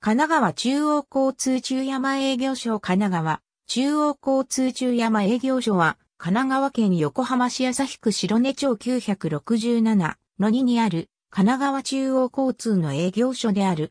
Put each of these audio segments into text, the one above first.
神奈川中央交通中山営業所神奈川中央交通中山営業所は神奈川県横浜市旭区白根町967の2にある神奈川中央交通の営業所である。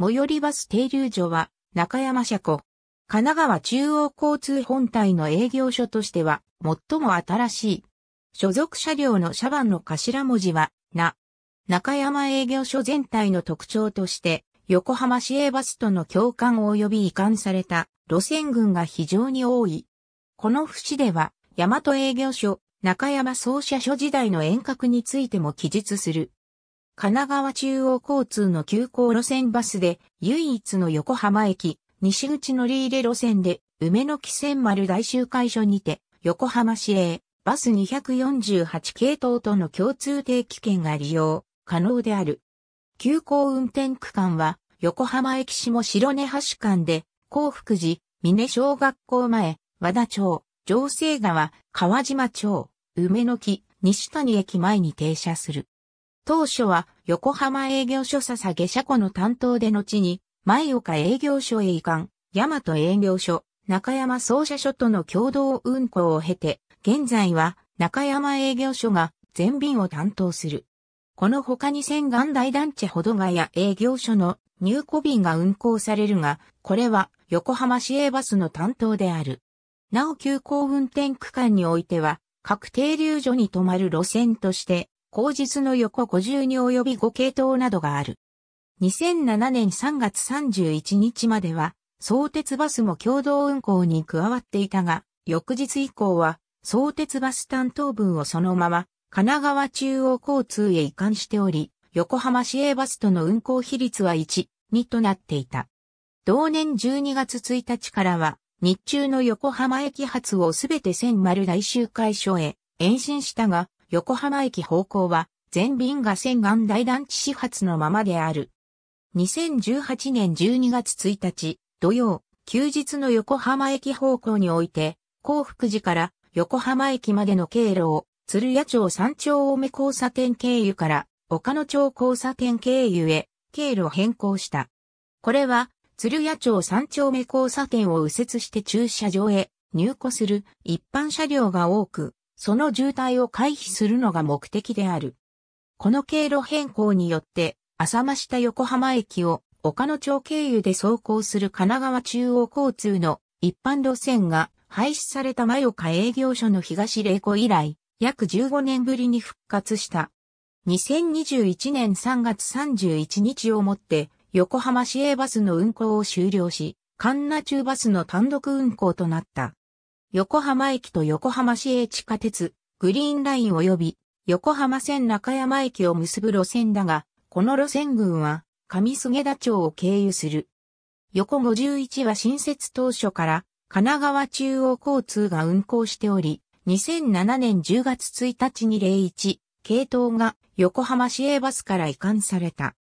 最寄りバス停留所は中山車庫。神奈川中央交通本体の営業所としては最も新しい。所属車両の車番の頭文字はな。中山営業所全体の特徴として横浜市営バスとの共感及び移管された路線群が非常に多い。この節では、大和営業所、中山総社所時代の遠隔についても記述する。神奈川中央交通の急行路線バスで、唯一の横浜駅、西口乗り入れ路線で、梅の木千丸大集会所にて、横浜市営、バス248系統との共通定期券が利用、可能である。急行運転区間は、横浜駅下白根橋間で、幸福寺、峰小学校前、和田町、上西川、川島町、梅の木、西谷駅前に停車する。当初は横浜営業所笹下車庫の担当で後に、前岡営業所へ移管、大和営業所、中山総社所との共同運行を経て、現在は中山営業所が全便を担当する。この他に千岩大団地ほどがや営業所の入庫便が運行されるが、これは横浜市営バスの担当である。なお急行運転区間においては、各停留所に止まる路線として、後日の横50に及び5系統などがある。2007年3月31日までは、相鉄バスも共同運行に加わっていたが、翌日以降は、相鉄バス担当分をそのまま、神奈川中央交通へ移管しており、横浜市営バスとの運行比率は1、2となっていた。同年12月1日からは、日中の横浜駅発をすべて千丸大周回所へ延伸したが、横浜駅方向は全便が千岸大団地始発のままである。2018年12月1日、土曜、休日の横浜駅方向において、幸福寺から横浜駅までの経路を鶴屋町三丁目交差点経由から岡野町交差点経由へ経路変更した。これは鶴屋町三丁目交差点を右折して駐車場へ入庫する一般車両が多く、その渋滞を回避するのが目的である。この経路変更によって、浅間下横浜駅を岡野町経由で走行する神奈川中央交通の一般路線が廃止された前岡営業所の東霊湖以来、約15年ぶりに復活した。2021年3月31日をもって、横浜市営バスの運行を終了し、神奈中バスの単独運行となった。横浜駅と横浜市営地下鉄、グリーンライン及び、横浜線中山駅を結ぶ路線だが、この路線群は、上菅田町を経由する。横51は新設当初から、神奈川中央交通が運行しており、2007年10月1日に01系統が横浜市営バスから移管された。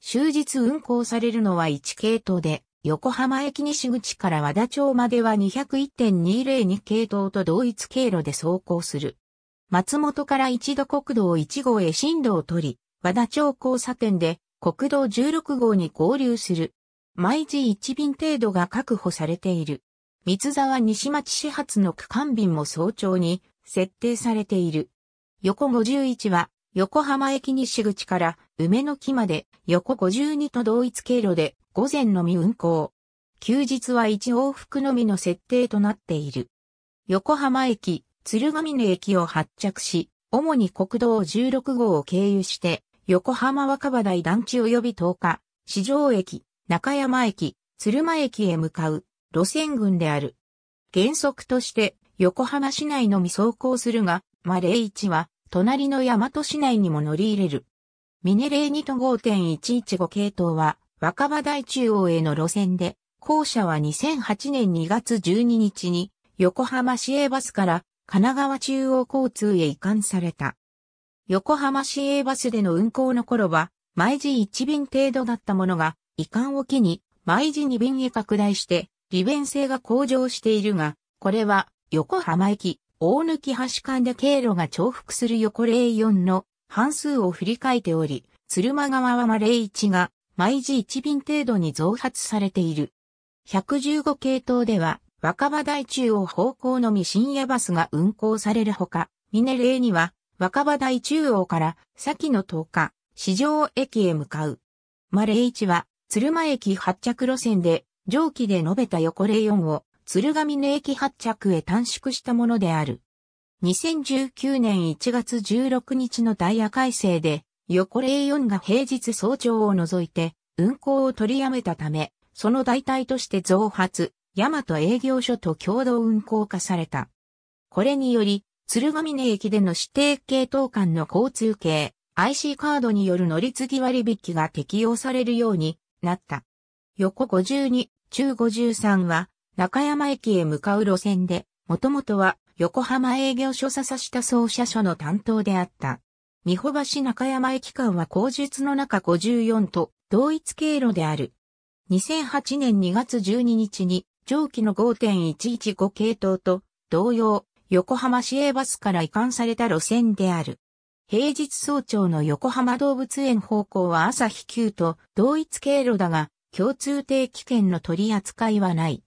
終日運行されるのは1系統で、横浜駅西口から和田町までは201.202系統と同一経路で走行する。松本から一度国道1号へ進路を取り、和田町交差点で国道16号に合流する。毎時1便程度が確保されている。三沢西町始発の区間便も早朝に設定されている。横51は横浜駅西口から梅の木まで横52と同一経路で午前のみ運行。休日は1往復のみの設定となっている。横浜駅、鶴ヶ峰駅を発着し、主に国道16号を経由して、横浜若葉台団地及び10日、市場駅、中山駅、鶴間駅へ向かう。路線群である。原則として横浜市内のみ走行するが、マレー1は隣の大和市内にも乗り入れる。ミネレー2と5.115系統は若葉台中央への路線で、校舎は2008年2月12日に横浜市営バスから神奈川中央交通へ移管された。横浜市営バスでの運行の頃は、毎時1便程度だったものが、移管を機に、毎時2便へ拡大して、利便性が向上しているが、これは横浜駅、大貫橋間で経路が重複する横例4の半数を振り返っており、鶴間川は例1が毎時1便程度に増発されている。115系統では若葉台中央方向のみ深夜バスが運行されるほか、ミレ例には若葉台中央から先の10日、市場駅へ向かう。マレイ1は鶴間駅発着路線で上記で述べた横レイ4を鶴ヶ峰駅発着へ短縮したものである。2019年1月16日のダイヤ改正で、横レイ4が平日早朝を除いて運行を取りやめたため、その代替として増発、大和営業所と共同運行化された。これにより、鶴ヶ峰駅での指定系統間の交通系、IC カードによる乗り継ぎ割引が適用されるようになった。横52中53は中山駅へ向かう路線で、もともとは横浜営業所笹下総社所の担当であった。三保橋中山駅間は工述の中54と同一経路である。2008年2月12日に上記の5.115系統と同様、横浜市営バスから移管された路線である。平日早朝の横浜動物園方向は朝日9と同一経路だが、共通定期券の取り扱いはない。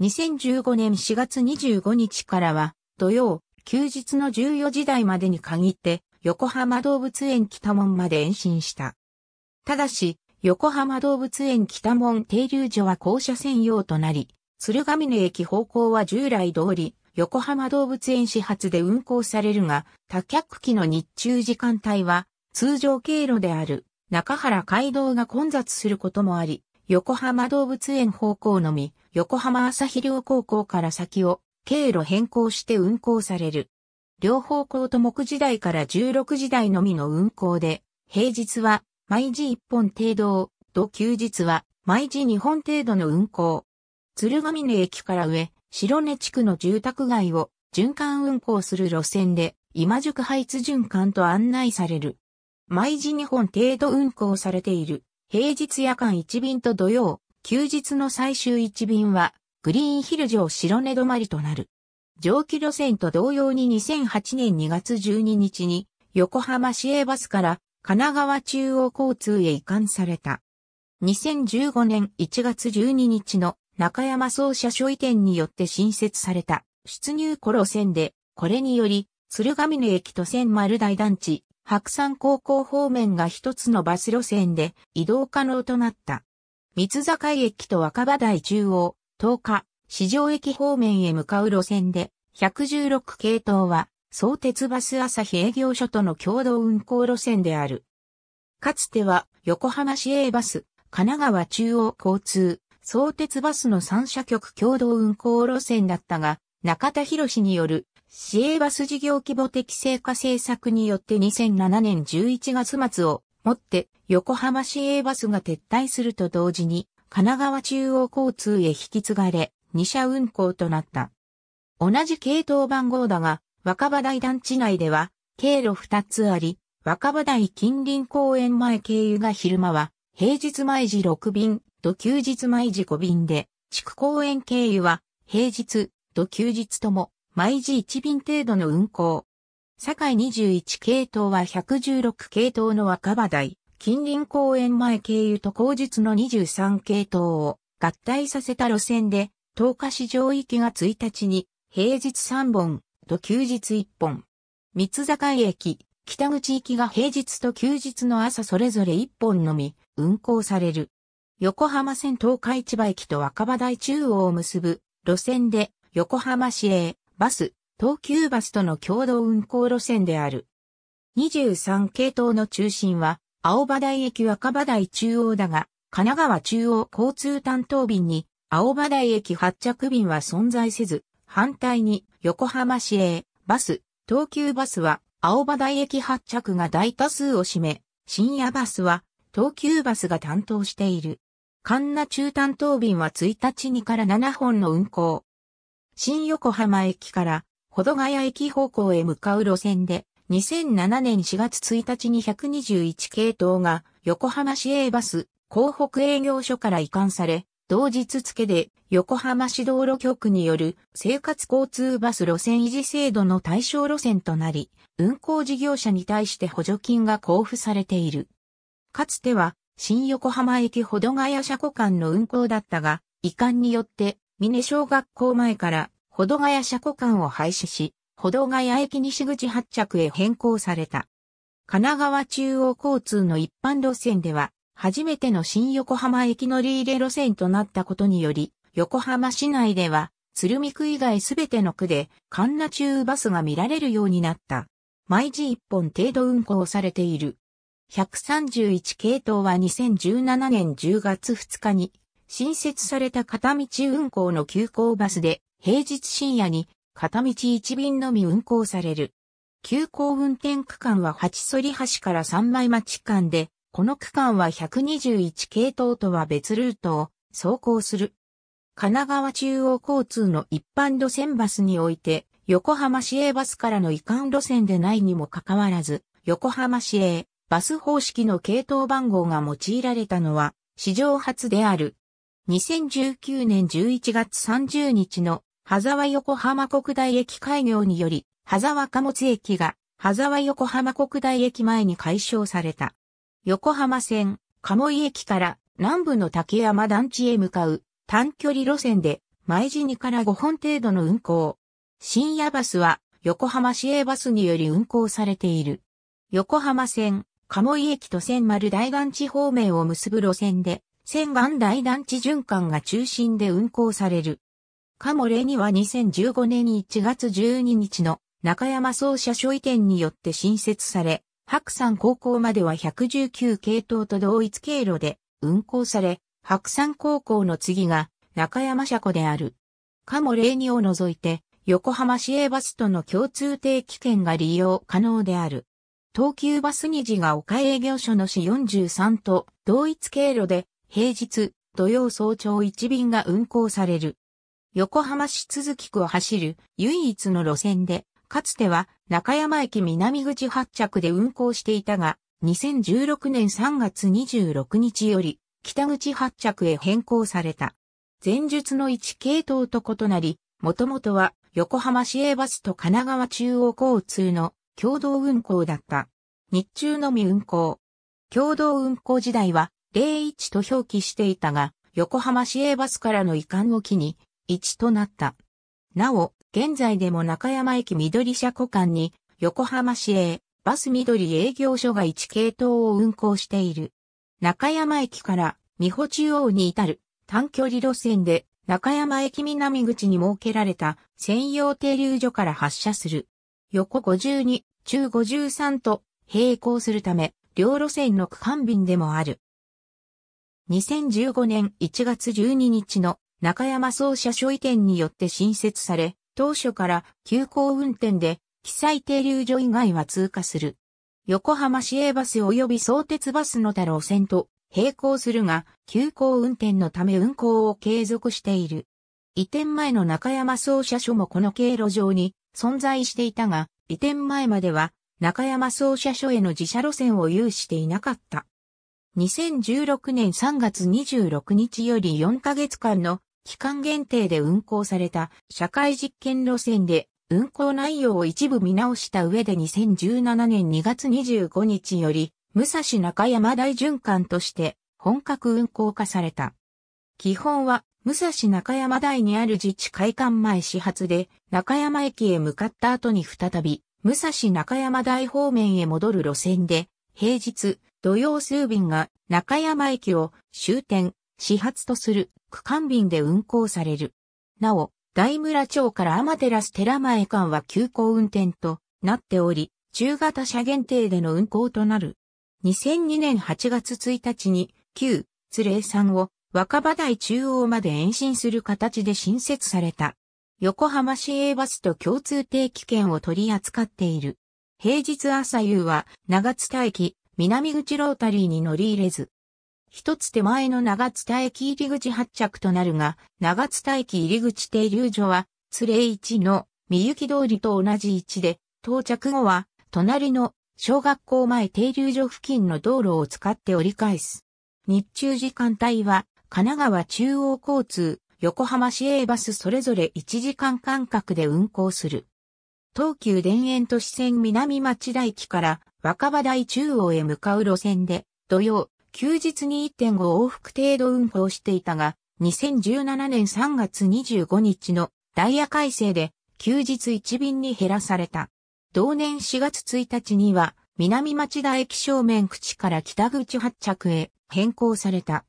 2015年4月25日からは、土曜、休日の14時台までに限って、横浜動物園北門まで延伸した。ただし、横浜動物園北門停留所は校舎専用となり、鶴ヶ峰駅方向は従来通り、横浜動物園始発で運行されるが、多客機の日中時間帯は、通常経路である中原街道が混雑することもあり、横浜動物園方向のみ、横浜朝日両高校から先を、経路変更して運行される。両方向と木時代から16時代のみの運行で、平日は毎時1本程度と休日は毎時2本程度の運行。鶴ヶ峰駅から上、白根地区の住宅街を循環運行する路線で、今宿配置循環と案内される。毎時2本程度運行されている。平日夜間一便と土曜、休日の最終一便は、グリーンヒル城白根止まりとなる。蒸気路線と同様に2008年2月12日に、横浜市営バスから神奈川中央交通へ移管された。2015年1月12日の中山総社所移転によって新設された出入庫路線で、これにより、鶴ヶ峰駅と千丸台団地、白山高校方面が一つのバス路線で移動可能となった。三坂駅と若葉台中央、東海、日、市場駅方面へ向かう路線で、116系統は、相鉄バス朝日営業所との共同運行路線である。かつては、横浜市営バス、神奈川中央交通、相鉄バスの三社局共同運行路線だったが、中田博による市営バス事業規模適正化政策によって2007年11月末をもって横浜市営バスが撤退すると同時に神奈川中央交通へ引き継がれ2社運行となった。同じ系統番号だが若葉台団地内では経路2つあり若葉台近隣公園前経由が昼間は平日毎時6便と休日毎時5便で地区公園経由は平日と休日とも毎時1便程度の運行。堺21系統は116系統の若葉台、近隣公園前経由と後日の23系統を合体させた路線で、東下市場行きが1日に、平日3本、と休日1本。三坂駅、北口行きが平日と休日の朝それぞれ1本のみ、運行される。横浜線東海市場駅と若葉台中央を結ぶ路線で横浜市営バス、東急バスとの共同運行路線である。23系統の中心は、青葉台駅若葉台中央だが、神奈川中央交通担当便に、青葉台駅発着便は存在せず、反対に横浜市営バス、東急バスは青葉台駅発着が大多数を占め、深夜バスは東急バスが担当している。神奈中担当便は1日にから7本の運行、新横浜駅から保土ヶ谷駅方向へ向かう路線で、2007年4月1日に121系統が横浜市営バス港北営業所から移管され、同日付で横浜市道路局による生活交通バス路線維持制度の対象路線となり、運行事業者に対して補助金が交付されている。かつては新横浜駅保土ヶ谷車庫間の運行だったが、移管によって峰小学校前から、保土ヶ谷車庫間を廃止し、保土ヶ谷駅西口発着へ変更された。神奈川中央交通の一般路線では、初めての新横浜駅乗り入れ路線となったことにより、横浜市内では、鶴見区以外すべての区で、神奈中バスが見られるようになった。毎時一本程度運行されている。131系統は2017年10月2日に新設された片道運行の急行バスで、平日深夜に片道1便のみ運行される。急行運転区間は八反橋から三枚町間で、この区間は121系統とは別ルートを走行する。神奈川中央交通の一般路線バスにおいて、横浜市営バスからの移管路線でないにもかかわらず、横浜市営バス方式の系統番号が用いられたのは、史上初である2019年11月30日の、羽沢横浜国大駅開業により、羽沢貨物駅が、羽沢横浜国大駅前に解消された。横浜線、鴨井駅から南部の竹山団地へ向かう短距離路線で前地にから5本程度の運行。深夜バスは横浜市営バスにより運行されている。横浜線、鴨井駅と千丸大団地方面を結ぶ路線で、千岩大団地循環が中心で運行される。カモレには2015年1月12日の中山総社所移転によって新設され、白山高校までは119系統と同一経路で運行され、白山高校の次が中山車庫である。カモレにを除いて、横浜市営バスとの共通定期券が利用可能である。東急バス2時が岡営業所の市43と同一経路で平日、土曜早朝1便が運行される。横浜市都筑区を走る唯一の路線で、かつては中山駅南口発着で運行していたが、2016年3月26日より北口発着へ変更された。前述の1系統と異なり、もともとは横浜市営バスと神奈川中央交通の共同運行だった。日中のみ運行。共同運行時代は a 1と表記していたが、横浜市営バスからの移管を機に、1となった。なお、現在でも中山駅緑車庫間に、横浜市営バス緑営業所が1系統を運行している。中山駅から美穂中央に至る短距離路線で中山駅南口に設けられた専用停留所から発車する。横52、中53と並行するため、両路線の区間便でもある。2015年1月12日の中山総社所移転によって新設され、当初から急行運転で、記載停留所以外は通過する。横浜市営バス及び相鉄バスの多路線と並行するが、急行運転のため運行を継続している。移転前の中山総社所もこの経路上に存在していたが、移転前までは中山総社所への自社路線を有していなかった。2016年3月26日より4ヶ月間の期間限定で運行された社会実験路線で運行内容を一部見直した上で2017年2月25日より武蔵中山大循環として本格運行化された。基本は武蔵中山台にある自治会館前始発で中山駅へ向かった後に再び武蔵中山台方面へ戻る路線で平日土曜数便が中山駅を終点、始発とする区間便で運行される。なお、大村町から天照寺前間は急行運転となっており、中型車限定での運行となる。2002年8月1日に旧鶴江山を若葉台中央まで延伸する形で新設された。横浜市営バスと共通定期券を取り扱っている。平日朝夕は長津田駅、南口ロータリーに乗り入れず、一つ手前の長津田駅入り口発着となるが、長津田駅入り口停留所は、つれ1の三雪通りと同じ位置で、到着後は、隣の小学校前停留所付近の道路を使って折り返す。日中時間帯は、神奈川中央交通、横浜市営バスそれぞれ1時間間隔で運行する。東急田園都市線南町田駅から若葉台中央へ向かう路線で、土曜、休日に1.5往復程度運行していたが、2017年3月25日のダイヤ改正で休日1便に減らされた。同年4月1日には、南町田駅正面口から北口発着へ変更された。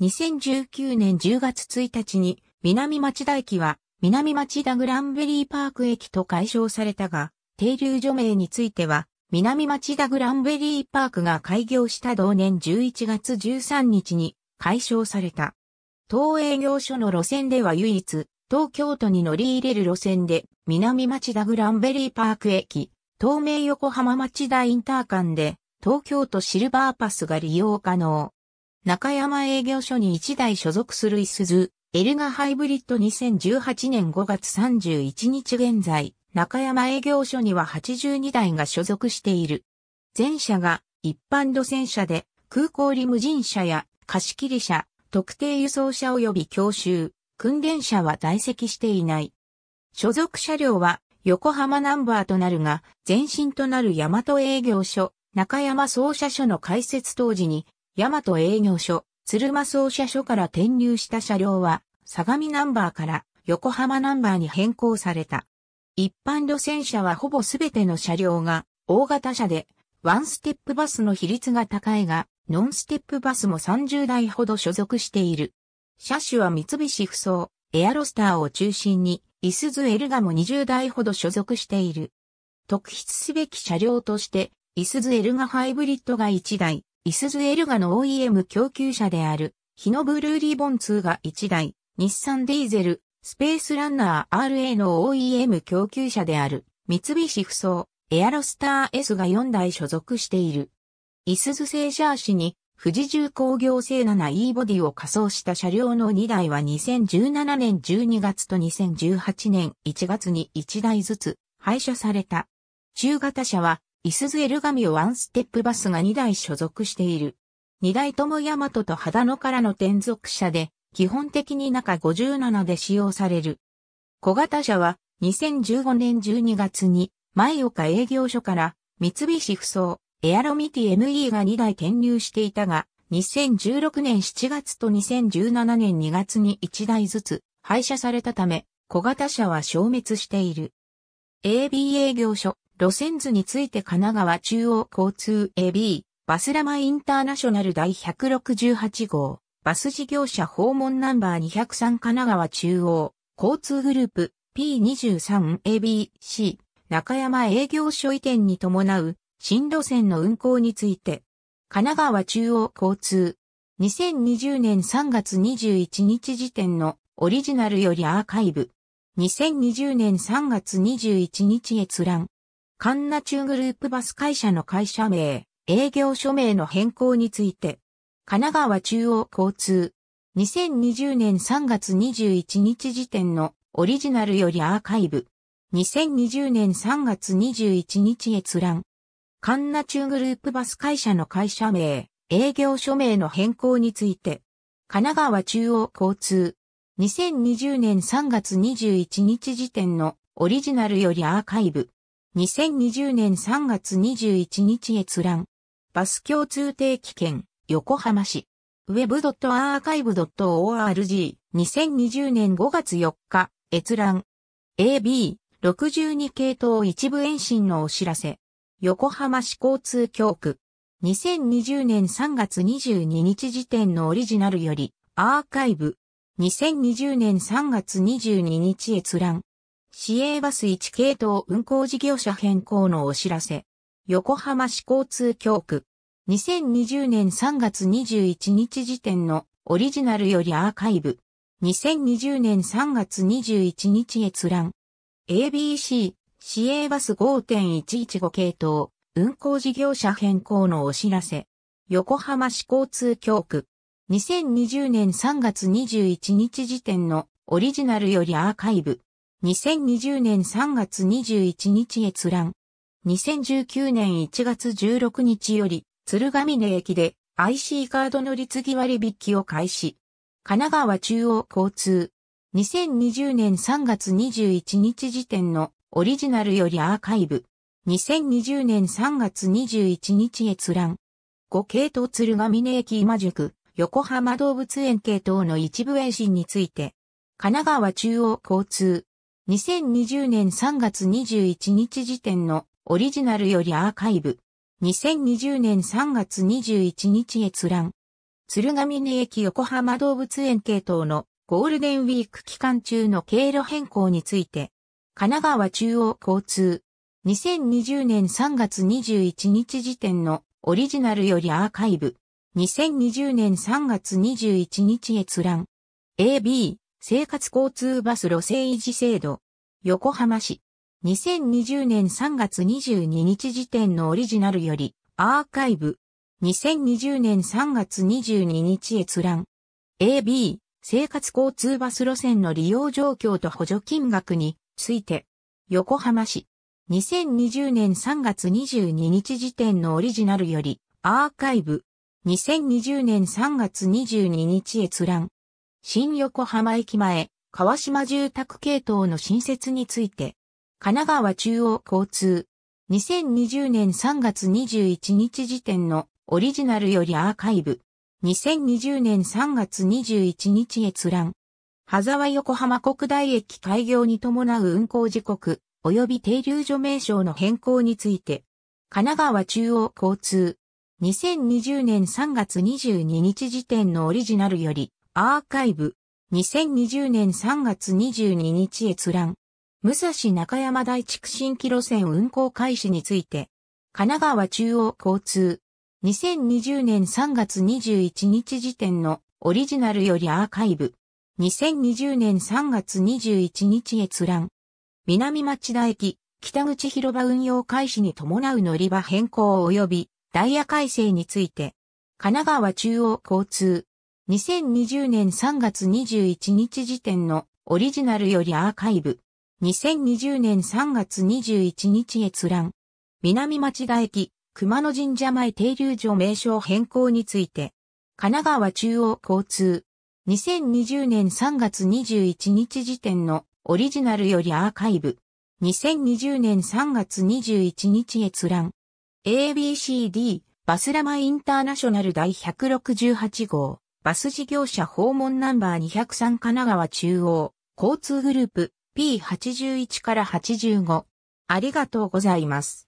2019年10月1日に南町田駅は南町田グランベリーパーク駅と解消されたが、停留所名については、南町田グランベリーパークが開業した同年11月13日に解消された。東営業所の路線では唯一、東京都に乗り入れる路線で、南町田グランベリーパーク駅、東名横浜町田インター間で、東京都シルバーパスが利用可能。中山営業所に1台所属するイスズ。エルガハイブリッド2018年5月31日現在、中山営業所には82台が所属している。全車が一般路線車で、空港リムジン車や貸切車、特定輸送車及び教習、訓練車は在籍していない。所属車両は横浜ナンバーとなるが、前身となる大和営業所、中山総車所の開設当時に、大和営業所、鶴間総車所から転入した車両は、相模ナンバーから横浜ナンバーに変更された。一般路線車はほぼすべての車両が大型車で、ワンステップバスの比率が高いが、ノンステップバスも30台ほど所属している。車種は三菱不走、エアロスターを中心に、イスズエルガも20台ほど所属している。特筆すべき車両として、イスズエルガハイブリッドが1台、イスズエルガの OEM 供給車である、ヒノブルーリボン2が1台、日産ディーゼル、スペースランナー RA の OEM 供給者である、三菱不走、エアロスター S が4台所属している。イスズ製シャーシに、富士重工業製 7E ボディを仮装した車両の2台は2017年12月と2018年1月に1台ずつ廃車された。中型車は、イスズエルガミオワンステップバスが2台所属している。2台ともヤマトと秦野からの転属車で、基本的に中57で使用される。小型車は2015年12月に前岡営業所から三菱不そエアロミティ ME が2台転入していたが、2016年7月と2017年2月に1台ずつ廃車されたため、小型車は消滅している。AB 営業所、路線図について神奈川中央交通 AB、バスラマインターナショナル第168号。バス事業者訪問ナンバー203神奈川中央、交通グループ P23ABC 中山営業所移転に伴う新路線の運行について、神奈川中央交通、2020年3月21日時点のオリジナルよりアーカイブ、2020年3月21日閲覧、神奈中グループバス会社の会社名、営業所名の変更について、神奈川中央交通。2020年3月21日時点のオリジナルよりアーカイブ。2020年3月21日閲覧。カンナ中グループバス会社の会社名、営業所名の変更について。神奈川中央交通。2020年3月21日時点のオリジナルよりアーカイブ。2020年3月21日閲覧。バス共通定期券。横浜市。web.archive.org 2020年5月4日閲覧 AB62 系統一部延伸のお知らせ横浜市交通教区2020年3月22日時点のオリジナルよりアーカイブ2020年3月22日閲覧市営バス1系統運行事業者変更のお知らせ横浜市交通教区2020年3月21日時点のオリジナルよりアーカイブ。2020年3月21日閲覧。ABC、市営バス5.115系統、運行事業者変更のお知らせ。横浜市交通教区。2020年3月21日時点のオリジナルよりアーカイブ。2020年3月21日閲覧。2019年1月16日より鶴ヶ峰駅で IC カード乗り継ぎ割引を開始。神奈川中央交通。2020年3月21日時点のオリジナルよりアーカイブ。2020年3月21日閲覧。5系統鶴ヶ峰駅今宿、横浜動物園系統の一部延伸について。神奈川中央交通。2020年3月21日時点のオリジナルよりアーカイブ。2020年3月21日閲覧。鶴ヶ峰駅横浜動物園系統のゴールデンウィーク期間中の経路変更について、神奈川中央交通、2020年3月21日時点のオリジナルよりアーカイブ、2020年3月21日閲覧、AB、生活交通バス路線維持制度、横浜市。2020年3月22日時点のオリジナルより、アーカイブ。2020年3月22日閲覧。AB、生活交通バス路線の利用状況と補助金額について、横浜市。2020年3月22日時点のオリジナルより、アーカイブ。2020年3月22日閲覧。新横浜駅前、川島住宅系統の新設について、神奈川中央交通。2020年3月21日時点のオリジナルよりアーカイブ。2020年3月21日閲覧。羽沢横浜国大駅開業に伴う運行時刻、及び停留所名称の変更について、神奈川中央交通。2020年3月22日時点のオリジナルより、アーカイブ。2020年3月22日閲覧。武蔵中山大区新規路線運行開始について、神奈川中央交通、2020年3月21日時点のオリジナルよりアーカイブ、2020年3月21日閲覧、南町田駅、北口広場運用開始に伴う乗り場変更及びダイヤ改正について、神奈川中央交通、2020年3月21日時点のオリジナルよりアーカイブ、2020年3月21日閲覧。南町田駅、熊野神社前停留所名称変更について。神奈川中央交通。2020年3月21日時点のオリジナルよりアーカイブ。2020年3月21日閲覧。ABCD バスラマインターナショナル第168号バス事業者訪問ナンバー203神奈川中央交通グループ P81 から85。ありがとうございます。